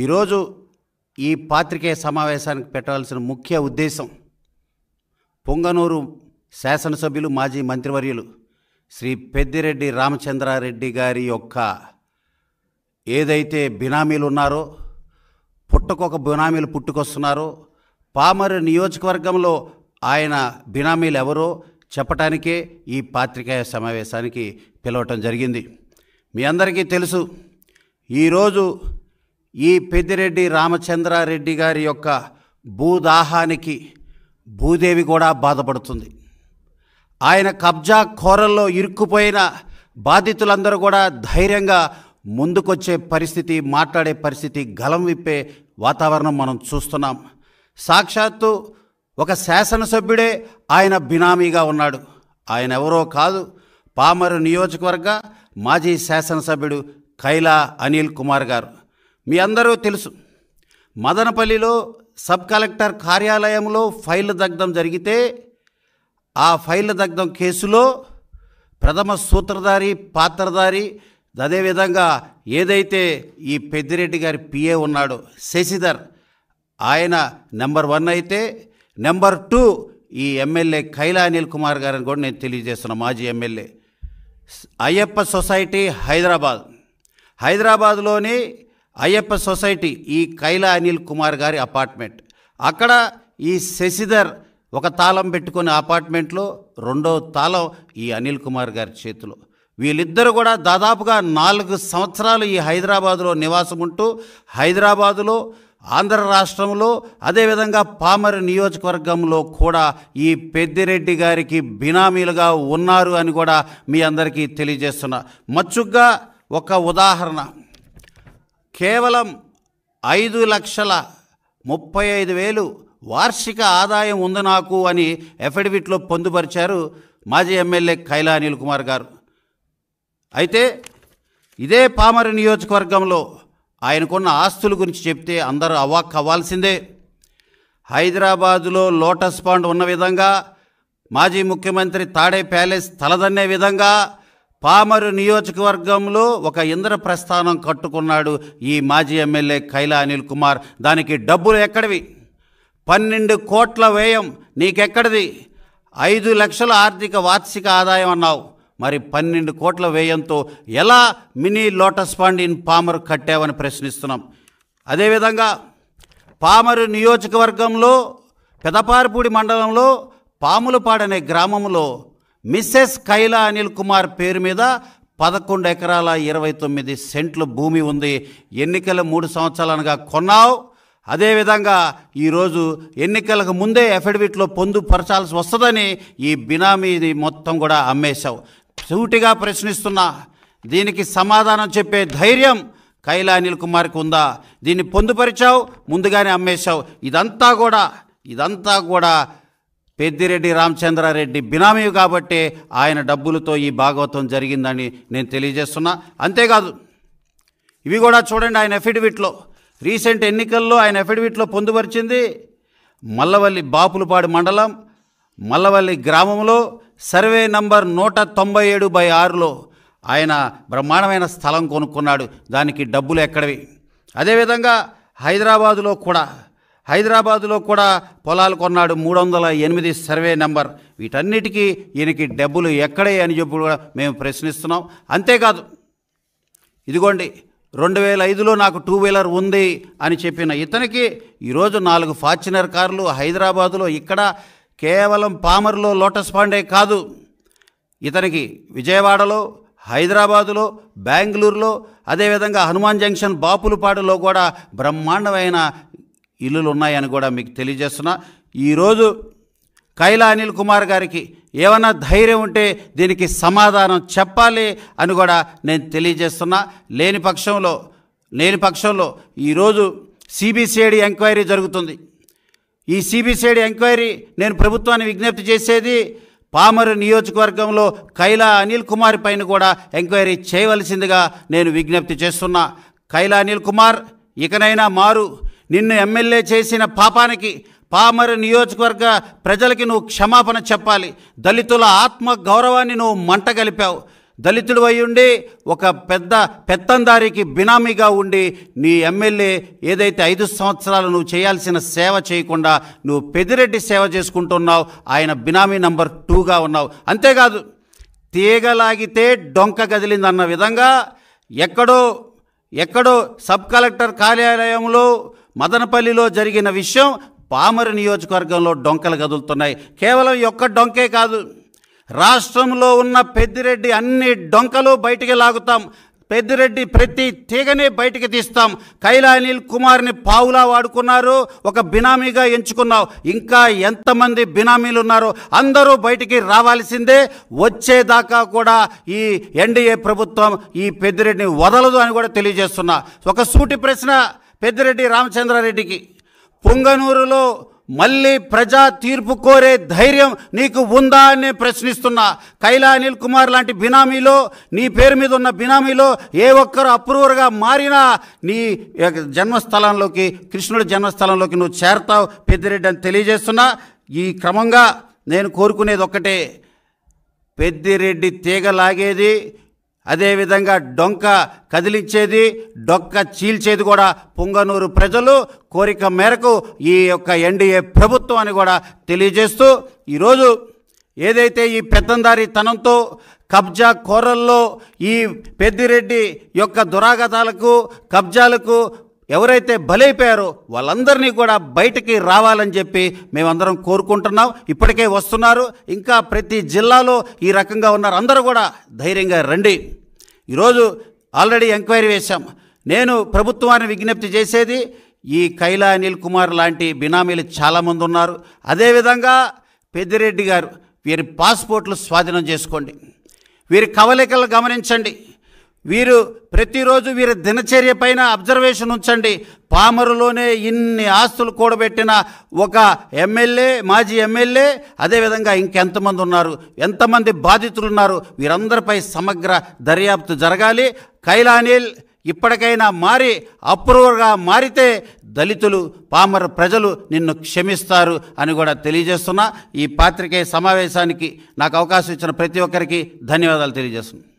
ఈరోజు ఈ పాత్రికేయ సమావేశానికి పెట్టవలసిన ముఖ్య ఉద్దేశం పొంగనూరు శాసనసభ్యులు మాజీ మంత్రివర్యులు శ్రీ పెద్దిరెడ్డి రామచంద్రారెడ్డి గారి యొక్క ఏదైతే బినామీలు ఉన్నారో పుట్టకొక బినామీలు పుట్టుకొస్తున్నారో పామరు నియోజకవర్గంలో ఆయన బినామీలు ఎవరో చెప్పటానికే ఈ పాత్రికేయ సమావేశానికి పిలవటం జరిగింది మీ అందరికీ తెలుసు ఈరోజు ఈ పెద్దిరెడ్డి రామచంద్రారెడ్డి గారి యొక్క భూదాహానికి భూదేవి కూడా బాధపడుతుంది ఆయన కబ్జా కోరల్లో ఇరుక్కుపోయిన బాధితులందరూ కూడా ధైర్యంగా ముందుకొచ్చే పరిస్థితి మాట్లాడే పరిస్థితి గలం విప్పే వాతావరణం మనం చూస్తున్నాం సాక్షాత్తు ఒక శాసనసభ్యుడే ఆయన బినామీగా ఉన్నాడు ఆయన ఎవరో కాదు పామరు నియోజకవర్గ మాజీ శాసనసభ్యుడు కైలా అనిల్ కుమార్ గారు మీ అందరూ తెలుసు మదనపల్లిలో సబ్ కలెక్టర్ కార్యాలయంలో ఫైల్ దగ్ధం జరిగితే ఆ ఫైల్ దగ్ధం కేసులో ప్రథమ సూత్రధారి పాత్రధారి అదేవిధంగా ఏదైతే ఈ పెద్దిరెడ్డి గారి పిఏ ఉన్నాడో శశిధర్ ఆయన నెంబర్ వన్ అయితే నెంబర్ టూ ఈ ఎమ్మెల్యే కైలా అనిల్ కుమార్ గారిని కూడా నేను తెలియజేస్తున్నాను మాజీ ఎమ్మెల్యే అయ్యప్ప సొసైటీ హైదరాబాద్ హైదరాబాద్లోని అయ్యప్ప సొసైటీ ఈ కైలా అనిల్ కుమార్ గారి అపార్ట్మెంట్ అక్కడ ఈ శశిధర్ ఒక తాళం పెట్టుకునే అపార్ట్మెంట్లో రెండో తాళం ఈ అనిల్ కుమార్ గారి చేతిలో వీళ్ళిద్దరు కూడా దాదాపుగా నాలుగు సంవత్సరాలు ఈ హైదరాబాదులో నివాసం ఉంటూ హైదరాబాదులో ఆంధ్ర రాష్ట్రంలో అదేవిధంగా పామర్ నియోజకవర్గంలో కూడా ఈ పెద్దిరెడ్డి గారికి బినామీలుగా ఉన్నారు అని కూడా మీ అందరికీ తెలియజేస్తున్నా మచ్చుగ్గా ఒక ఉదాహరణ కేవలం ఐదు లక్షల ముప్పై ఐదు వేలు వార్షిక ఆదాయం ఉంది నాకు అని ఎఫిడవిట్లో పొందుపరిచారు మాజీ ఎమ్మెల్యే కైలా అనిల్ కుమార్ గారు అయితే ఇదే పామరు నియోజకవర్గంలో ఆయనకున్న ఆస్తుల గురించి చెప్తే అందరూ అవాక్ అవ్వాల్సిందే హైదరాబాదులో లోటస్ పాండ్ ఉన్న విధంగా మాజీ ముఖ్యమంత్రి తాడే ప్యాలెస్ తలదన్నే విధంగా పామరు నియోజకవర్గంలో ఒక ఇంద్ర ప్రస్థానం కట్టుకున్నాడు ఈ మాజీ ఎమ్మెల్యే కైలా అనిల్ కుమార్ దానికి డబ్బులు ఎక్కడివి పన్నెండు కోట్ల వ్యయం నీకెక్కడిది ఐదు లక్షల ఆర్థిక వార్షిక ఆదాయం అన్నావు మరి పన్నెండు కోట్ల వ్యయంతో ఎలా mini lotus pond in Pamuru కట్టావని ప్రశ్నిస్తున్నాం అదేవిధంగా పామరు నియోజకవర్గంలో పెదపారపూడి మండలంలో పాములపాడనే అనే గ్రామంలో మిస్సెస్ కైలా అనిల్ కుమార్ పేరు మీద పదకొండు ఎకరాల ఇరవై తొమ్మిది సెంట్లు భూమి ఉంది ఎన్నికల మూడు సంవత్సరాలనుగా కొన్నావు అదేవిధంగా ఈరోజు ఎన్నికలకు ముందే ఎఫిడవిట్లో పొందుపరచాల్సి వస్తుందని ఈ బినామీని మొత్తం కూడా అమ్మేశావు సూటిగా ప్రశ్నిస్తున్నా దీనికి సమాధానం చెప్పే ధైర్యం కైలా అనిల్ కుమార్కి ఉందా దీన్ని పొందుపరిచావు ముందుగానే అమ్మేశావు ఇదంతా కూడా ఇదంతా కూడా పెద్దిరెడ్డి రామచంద్రారెడ్డి బినామీ కాబట్టే ఆయన డబ్బులతో ఈ భాగవతం జరిగిందని నేను తెలియజేస్తున్నా అంతేకాదు ఇవి కూడా చూడండి ఆయన అఫిడవిట్లో రీసెంట్ ఎన్నికల్లో ఆయన అఫిడవిట్లో పొందుపరిచింది మల్లవల్లి బాపులపాడు మండలం మల్లవల్లి గ్రామంలో సర్వే నంబర్ నూట తొంభై ఏడు బై ఆరులో ఆయన బ్రహ్మాండమైన స్థలం కొనుక్కున్నాడు దానికి డబ్బులు ఎక్కడవి అదేవిధంగా హైదరాబాదులో కూడా హైదరాబాదులో కూడా పొలాలు కొన్నాడు మూడు వందల ఎనిమిది సర్వే నెంబర్ వీటన్నిటికీ ఈయనకి డబ్బులు ఎక్కడే అని చెప్పి కూడా మేము ప్రశ్నిస్తున్నాం అంతేకాదు ఇదిగోండి రెండు వేల ఐదులో నాకు టూ వీలర్ ఉంది అని చెప్పిన ఇతనికి ఈరోజు నాలుగు ఫార్చునర్ కార్లు హైదరాబాదులో ఇక్కడ కేవలం పామర్లో లోటస్ పాండే కాదు ఇతనికి విజయవాడలో హైదరాబాదులో బెంగళూరులో అదేవిధంగా హనుమాన్ జంక్షన్ బాపులపాడులో కూడా బ్రహ్మాండమైన ఇల్లులు ఉన్నాయని కూడా మీకు తెలియజేస్తున్నా ఈరోజు కైలా అనిల్ కుమార్ గారికి ఏమైనా ధైర్యం ఉంటే దీనికి సమాధానం చెప్పాలి అని కూడా నేను తెలియజేస్తున్నా లేని పక్షంలో లేని పక్షంలో ఈరోజు సిబిసిఐడి ఎంక్వైరీ జరుగుతుంది ఈ సిబిసిఐడి ఎంక్వైరీ నేను ప్రభుత్వాన్ని విజ్ఞప్తి చేసేది పామరు నియోజకవర్గంలో కైలా అనిల్ కుమార్ పైన కూడా ఎంక్వైరీ చేయవలసిందిగా నేను విజ్ఞప్తి చేస్తున్నా కైలా అనిల్ కుమార్ ఇకనైనా మారు నిన్ను ఎమ్మెల్యే చేసిన పాపానికి పామరు నియోజకవర్గ ప్రజలకి నువ్వు క్షమాపణ చెప్పాలి దళితుల ఆత్మ గౌరవాన్ని నువ్వు మంటగలిపావు దళితుడు ఉండి ఒక పెద్ద పెత్తందారికి బినామీగా ఉండి నీ ఎమ్మెల్యే ఏదైతే ఐదు సంవత్సరాలు నువ్వు చేయాల్సిన సేవ చేయకుండా నువ్వు పెదిరెడ్డి సేవ చేసుకుంటున్నావు ఆయన బినామీ నంబర్ టూగా ఉన్నావు అంతేకాదు తీగలాగితే డొంక గదిలింది అన్న విధంగా ఎక్కడో ఎక్కడో సబ్ కలెక్టర్ కార్యాలయంలో మదనపల్లిలో జరిగిన విషయం పామర నియోజకవర్గంలో డొంకలు కదులుతున్నాయి కేవలం ఒక్క డొంకే కాదు రాష్ట్రంలో ఉన్న పెద్దిరెడ్డి అన్ని డొంకలు బయటికి లాగుతాం పెద్దిరెడ్డి ప్రతి తీగని బయటికి తీస్తాం కైలానిల్ కుమార్ని పావులా వాడుకున్నారు ఒక బినామీగా ఎంచుకున్నావు ఇంకా ఎంతమంది బినామీలు ఉన్నారో అందరూ బయటికి రావాల్సిందే వచ్చేదాకా కూడా ఈ ఎన్డీఏ ప్రభుత్వం ఈ పెద్దిరెడ్డిని వదలదు అని కూడా తెలియజేస్తున్నా ఒక సూటి ప్రశ్న పెద్దిరెడ్డి రామచంద్రారెడ్డికి పుంగనూరులో మళ్ళీ ప్రజా తీర్పు కోరే ధైర్యం నీకు ఉందా అని ప్రశ్నిస్తున్నా కైలా అనిల్ కుమార్ లాంటి బినామీలో నీ పేరు మీద ఉన్న బినామీలో ఏ ఒక్కరు అప్రూవర్గా మారినా నీ జన్మస్థలంలోకి కృష్ణుడి జన్మస్థలంలోకి నువ్వు చేరతావు పెద్దిరెడ్డి అని తెలియజేస్తున్నా ఈ క్రమంగా నేను కోరుకునేది ఒక్కటే పెద్దిరెడ్డి తీగలాగేది అదేవిధంగా డొంక కదిలించేది డొక్క చీల్చేది కూడా పుంగనూరు ప్రజలు కోరిక మేరకు ఈ యొక్క ఎన్డీఏ ప్రభుత్వం అని కూడా తెలియజేస్తూ ఈరోజు ఏదైతే ఈ పెద్దందారితనంతో తనంతో కబ్జా కోరల్లో ఈ పెద్దిరెడ్డి యొక్క దురాగతాలకు కబ్జాలకు ఎవరైతే బలైపోయారో వాళ్ళందరినీ కూడా బయటికి రావాలని చెప్పి మేమందరం కోరుకుంటున్నాం ఇప్పటికే వస్తున్నారు ఇంకా ప్రతి జిల్లాలో ఈ రకంగా ఉన్నారు అందరూ కూడా ధైర్యంగా రండి ఈరోజు ఆల్రెడీ ఎంక్వైరీ వేశాం నేను ప్రభుత్వాన్ని విజ్ఞప్తి చేసేది ఈ కైలా అనిల్ కుమార్ లాంటి బినామీలు చాలామంది ఉన్నారు అదేవిధంగా పెద్దిరెడ్డి గారు వీరి పాస్పోర్ట్లు స్వాధీనం చేసుకోండి వీరి కవలికలు గమనించండి వీరు ప్రతిరోజు వీరి దినచర్య పైన అబ్జర్వేషన్ ఉంచండి పామరులోనే ఇన్ని ఆస్తులు కూడబెట్టిన ఒక ఎమ్మెల్యే మాజీ ఎమ్మెల్యే అదేవిధంగా ఇంకెంతమంది ఉన్నారు ఎంతమంది బాధితులు ఉన్నారు వీరందరిపై సమగ్ర దర్యాప్తు జరగాలి కైలానీల్ ఇప్పటికైనా మారి అప్రూవర్గా మారితే దళితులు పామర ప్రజలు నిన్ను క్షమిస్తారు అని కూడా తెలియజేస్తున్నా ఈ పాత్రికే సమావేశానికి నాకు అవకాశం ఇచ్చిన ప్రతి ఒక్కరికి ధన్యవాదాలు తెలియజేస్తున్నాను